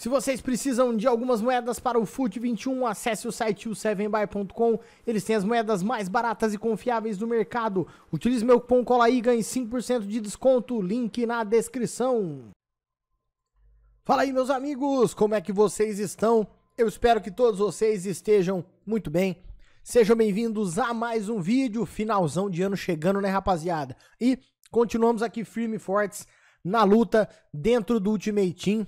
Se vocês precisam de algumas moedas para o FUT 21, acesse o site o 7buy.com. Eles têm as moedas mais baratas e confiáveis do mercado. Utilize meu cupom COLAI e ganhe 5% de desconto. Link na descrição. Fala aí, meus amigos, como é que vocês estão? Eu espero que todos vocês estejam muito bem. Sejam bem-vindos a mais um vídeo, finalzão de ano chegando, né, rapaziada? E continuamos aqui firme e fortes na luta dentro do Ultimate Team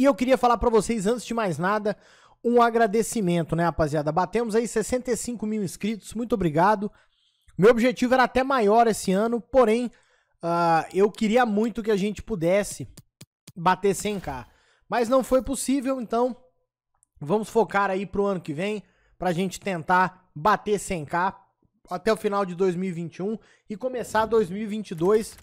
e eu queria falar para vocês, antes de mais nada, um agradecimento, né, rapaziada? Batemos aí 65 mil inscritos, muito obrigado. Meu objetivo era até maior esse ano, porém, uh, eu queria muito que a gente pudesse bater 100k. Mas não foi possível, então vamos focar aí pro ano que vem, pra gente tentar bater 100k até o final de 2021 e começar 2022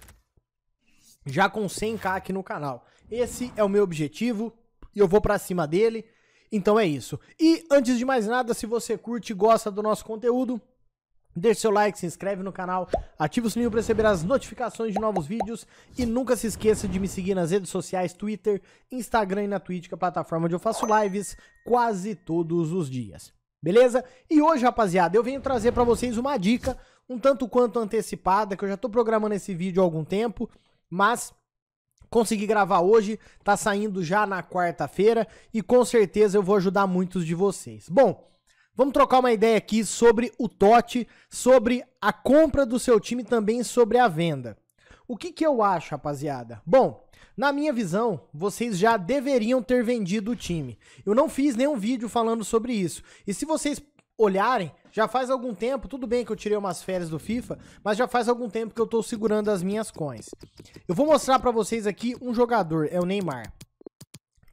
já com 100k aqui no canal. Esse é o meu objetivo e eu vou para cima dele. Então é isso. E antes de mais nada, se você curte e gosta do nosso conteúdo, deixe seu like, se inscreve no canal, ativa o sininho para receber as notificações de novos vídeos e nunca se esqueça de me seguir nas redes sociais, Twitter, Instagram e na Twitch, que é a plataforma onde eu faço lives quase todos os dias. Beleza? E hoje, rapaziada, eu venho trazer para vocês uma dica um tanto quanto antecipada, que eu já estou programando esse vídeo há algum tempo mas consegui gravar hoje, tá saindo já na quarta-feira e com certeza eu vou ajudar muitos de vocês. Bom, vamos trocar uma ideia aqui sobre o Totti, sobre a compra do seu time também sobre a venda. O que, que eu acho, rapaziada? Bom, na minha visão, vocês já deveriam ter vendido o time. Eu não fiz nenhum vídeo falando sobre isso. E se vocês olharem, já faz algum tempo, tudo bem que eu tirei umas férias do FIFA, mas já faz algum tempo que eu estou segurando as minhas coins. Eu vou mostrar para vocês aqui um jogador, é o Neymar,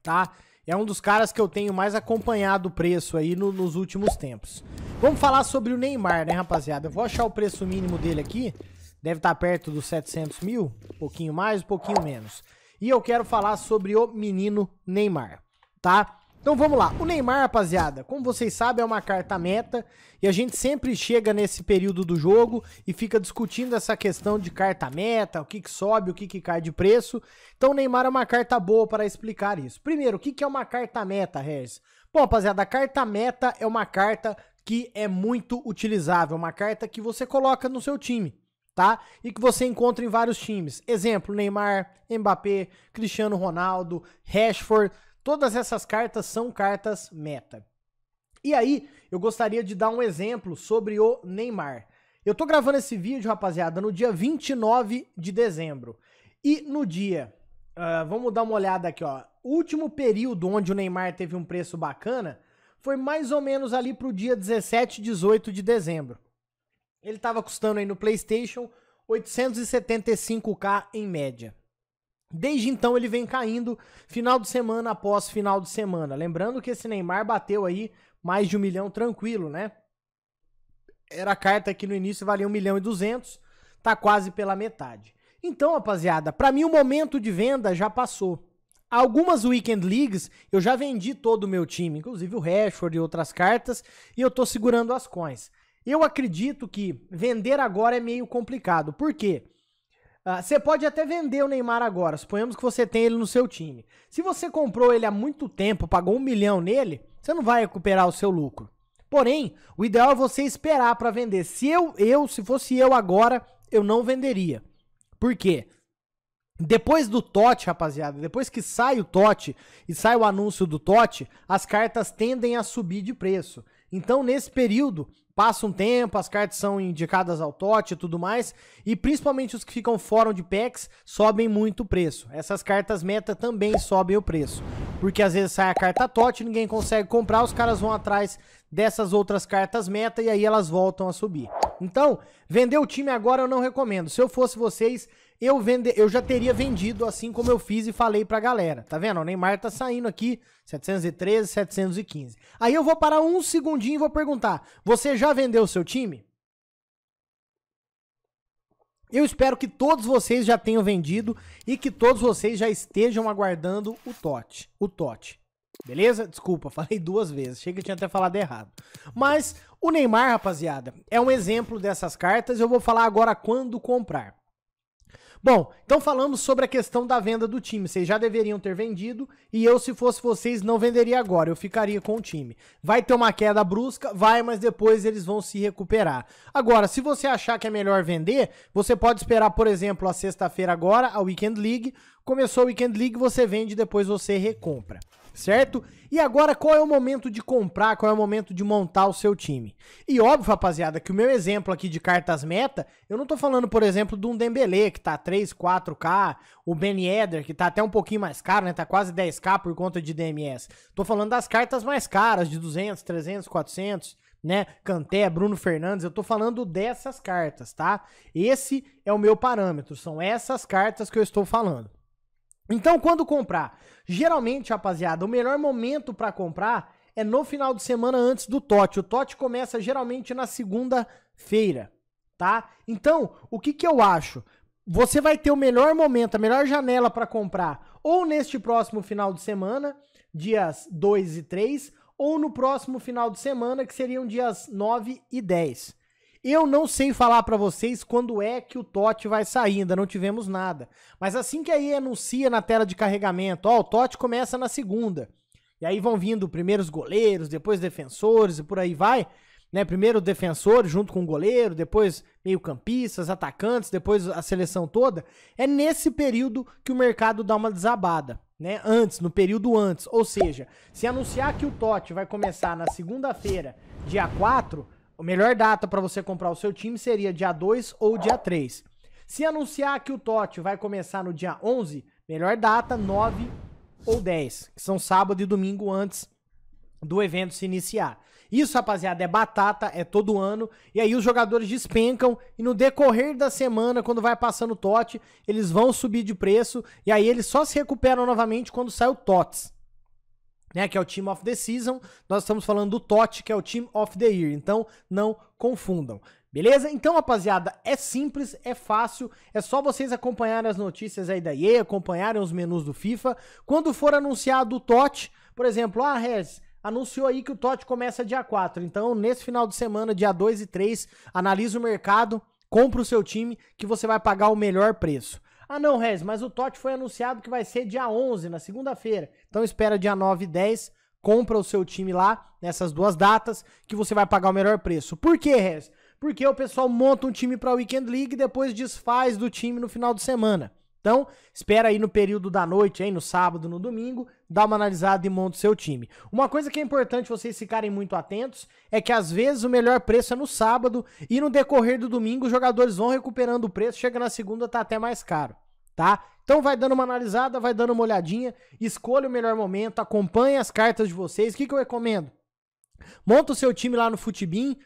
tá? É um dos caras que eu tenho mais acompanhado o preço aí no, nos últimos tempos. Vamos falar sobre o Neymar, né, rapaziada? Eu vou achar o preço mínimo dele aqui, deve estar tá perto dos 700 mil, um pouquinho mais, um pouquinho menos. E eu quero falar sobre o menino Neymar, tá? Então vamos lá. O Neymar, rapaziada, como vocês sabem, é uma carta meta e a gente sempre chega nesse período do jogo e fica discutindo essa questão de carta meta, o que, que sobe, o que, que cai de preço. Então o Neymar é uma carta boa para explicar isso. Primeiro, o que, que é uma carta meta, Regis? Bom, rapaziada, a carta meta é uma carta que é muito utilizável, uma carta que você coloca no seu time tá? E que você encontra em vários times. Exemplo, Neymar, Mbappé, Cristiano Ronaldo, Rashford, Todas essas cartas são cartas meta. E aí, eu gostaria de dar um exemplo sobre o Neymar. Eu tô gravando esse vídeo, rapaziada, no dia 29 de dezembro. E no dia, uh, vamos dar uma olhada aqui, ó. O último período onde o Neymar teve um preço bacana foi mais ou menos ali pro dia 17, 18 de dezembro. Ele tava custando aí no PlayStation 875k em média. Desde então ele vem caindo final de semana após final de semana. Lembrando que esse Neymar bateu aí mais de um milhão tranquilo, né? Era a carta que no início valia um milhão e duzentos, tá quase pela metade. Então, rapaziada, para mim o momento de venda já passou. Algumas Weekend Leagues eu já vendi todo o meu time, inclusive o Rashford e outras cartas, e eu tô segurando as coins. Eu acredito que vender agora é meio complicado. Por quê? Ah, você pode até vender o Neymar agora, suponhamos que você tem ele no seu time. Se você comprou ele há muito tempo, pagou um milhão nele, você não vai recuperar o seu lucro. Porém, o ideal é você esperar para vender. Se eu, eu, se fosse eu agora, eu não venderia. Por quê? Depois do Tote, rapaziada, depois que sai o Tote e sai o anúncio do Tote, as cartas tendem a subir de preço. Então, nesse período, Passa um tempo, as cartas são indicadas ao TOT e tudo mais, e principalmente os que ficam fora de packs sobem muito o preço. Essas cartas meta também sobem o preço, porque às vezes sai a carta TOT, ninguém consegue comprar, os caras vão atrás dessas outras cartas meta e aí elas voltam a subir. Então, vender o time agora eu não recomendo. Se eu fosse vocês, eu vende, eu já teria vendido assim como eu fiz e falei pra galera. Tá vendo? O Neymar tá saindo aqui, 713, 715. Aí eu vou parar um segundinho e vou perguntar: você já vendeu o seu time? Eu espero que todos vocês já tenham vendido e que todos vocês já estejam aguardando o TOT. O TOT. Beleza? Desculpa, falei duas vezes. Achei que eu tinha até falado errado. Mas o Neymar, rapaziada, é um exemplo dessas cartas. Eu vou falar agora quando comprar. Bom, então falamos sobre a questão da venda do time. Vocês já deveriam ter vendido e eu, se fosse vocês, não venderia agora. Eu ficaria com o time. Vai ter uma queda brusca, vai, mas depois eles vão se recuperar. Agora, se você achar que é melhor vender, você pode esperar, por exemplo, a sexta-feira agora, a Weekend League. Começou a Weekend League, você vende, depois você recompra certo? E agora, qual é o momento de comprar, qual é o momento de montar o seu time? E óbvio, rapaziada, que o meu exemplo aqui de cartas meta, eu não tô falando, por exemplo, de um Dembele, que tá 3, 4K, o Ben Eder, que tá até um pouquinho mais caro, né? Tá quase 10K por conta de DMS. Tô falando das cartas mais caras, de 200, 300, 400, né? Canté, Bruno Fernandes, eu tô falando dessas cartas, tá? Esse é o meu parâmetro, são essas cartas que eu estou falando. Então, quando comprar, geralmente, rapaziada, o melhor momento para comprar é no final de semana antes do TOT. O TOT começa geralmente na segunda-feira, tá? Então, o que, que eu acho? Você vai ter o melhor momento, a melhor janela para comprar ou neste próximo final de semana, dias 2 e 3, ou no próximo final de semana, que seriam dias 9 e 10. Eu não sei falar para vocês quando é que o Totti vai sair, ainda não tivemos nada. Mas assim que aí anuncia na tela de carregamento, ó, o Totti começa na segunda. E aí vão vindo primeiros goleiros, depois defensores e por aí vai. Né? Primeiro defensor junto com o goleiro, depois meio-campistas, atacantes, depois a seleção toda. É nesse período que o mercado dá uma desabada, né? Antes, no período antes. Ou seja, se anunciar que o Totti vai começar na segunda-feira, dia 4, a melhor data para você comprar o seu time seria dia 2 ou dia 3. Se anunciar que o Totti vai começar no dia 11, melhor data 9 ou 10, que são sábado e domingo antes do evento se iniciar. Isso, rapaziada, é batata, é todo ano. E aí os jogadores despencam e no decorrer da semana, quando vai passando o Totti, eles vão subir de preço e aí eles só se recuperam novamente quando sai o TOTS né, que é o Team of the Season. Nós estamos falando do TOT, que é o Team of the Year. Então, não confundam. Beleza? Então, rapaziada, é simples, é fácil, é só vocês acompanharem as notícias aí da EA, acompanharem os menus do FIFA. Quando for anunciado o TOT, por exemplo, ah, Rez, anunciou aí que o TOT começa dia 4. Então, nesse final de semana, dia 2 e 3, analisa o mercado, compra o seu time que você vai pagar o melhor preço. Ah, não, Rez, mas o Totti foi anunciado que vai ser dia 11, na segunda-feira. Então espera dia 9 e 10, compra o seu time lá, nessas duas datas, que você vai pagar o melhor preço. Por quê, Rez? Porque o pessoal monta um time para Weekend League e depois desfaz do time no final de semana. Então, espera aí no período da noite, aí no sábado, no domingo, dar uma analisada e monta o seu time. Uma coisa que é importante vocês ficarem muito atentos é que às vezes o melhor preço é no sábado e no decorrer do domingo os jogadores vão recuperando o preço, chega na segunda tá até mais caro, tá? Então vai dando uma analisada, vai dando uma olhadinha, escolha o melhor momento, acompanhe as cartas de vocês. O que, que eu recomendo? Monta o seu time lá no Futibin,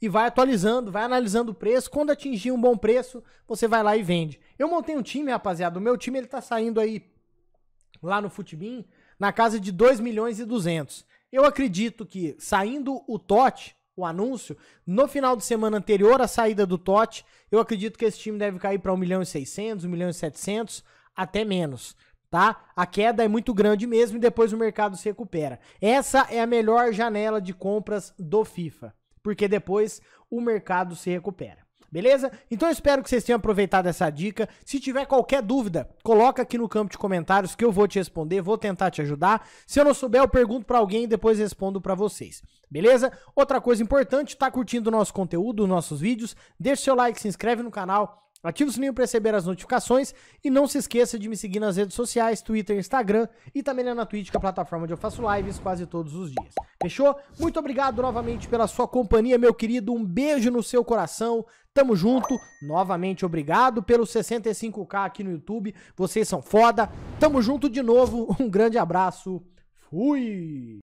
e vai atualizando, vai analisando o preço. Quando atingir um bom preço, você vai lá e vende. Eu montei um time, rapaziada. O meu time ele tá saindo aí lá no Futibin na casa de 2 milhões e 200. Eu acredito que saindo o Totti, o anúncio, no final de semana anterior à saída do Totti, eu acredito que esse time deve cair para 1 milhão e 600, 1 milhão e 700, até menos, tá? A queda é muito grande mesmo e depois o mercado se recupera. Essa é a melhor janela de compras do FIFA, porque depois o mercado se recupera. Beleza? Então eu espero que vocês tenham aproveitado essa dica. Se tiver qualquer dúvida, coloca aqui no campo de comentários que eu vou te responder, vou tentar te ajudar. Se eu não souber, eu pergunto para alguém e depois respondo para vocês. Beleza? Outra coisa importante, tá curtindo o nosso conteúdo, os nossos vídeos? Deixa seu like, se inscreve no canal Ative o sininho para receber as notificações e não se esqueça de me seguir nas redes sociais, Twitter, Instagram e também na Twitch, que é a plataforma onde eu faço lives quase todos os dias. Fechou? Muito obrigado novamente pela sua companhia, meu querido. Um beijo no seu coração. Tamo junto. Novamente obrigado pelos 65k aqui no YouTube. Vocês são foda. Tamo junto de novo. Um grande abraço. Fui!